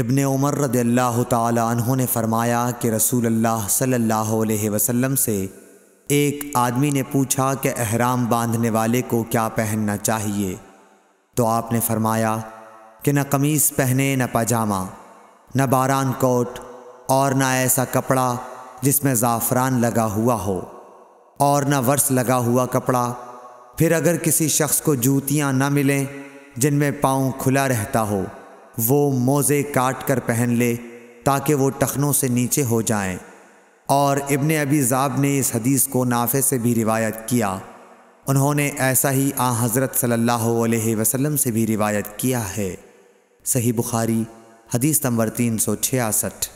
इबन उमर अल्लाह तहों ने फरमाया कि रसूल अल्लाह सल्लल्लाहु अलैहि वसल्लम से एक आदमी ने पूछा कि अहराम बांधने वाले को क्या पहनना चाहिए तो आपने फरमाया कि न कमीज़ पहने न पजामा न बारान कोट और न ऐसा कपड़ा जिसमें ज़ाफ़रान लगा हुआ हो और न वर्ष लगा हुआ कपड़ा फिर अगर किसी शख्स को जूतियाँ न मिलें जिनमें पाँव खुला रहता हो वो मोज़े काट कर पहन ले ताकि वो टखनों से नीचे हो जाएं। और इबन अबी ज़ाब ने इस हदीस को नाफे से भी रिवायत किया उन्होंने ऐसा ही आ हज़रत सल्लल्लाहु अलैहि वसल्लम से भी रिवायत किया है सही बुखारी हदीस नंबर तीन सौ छियासठ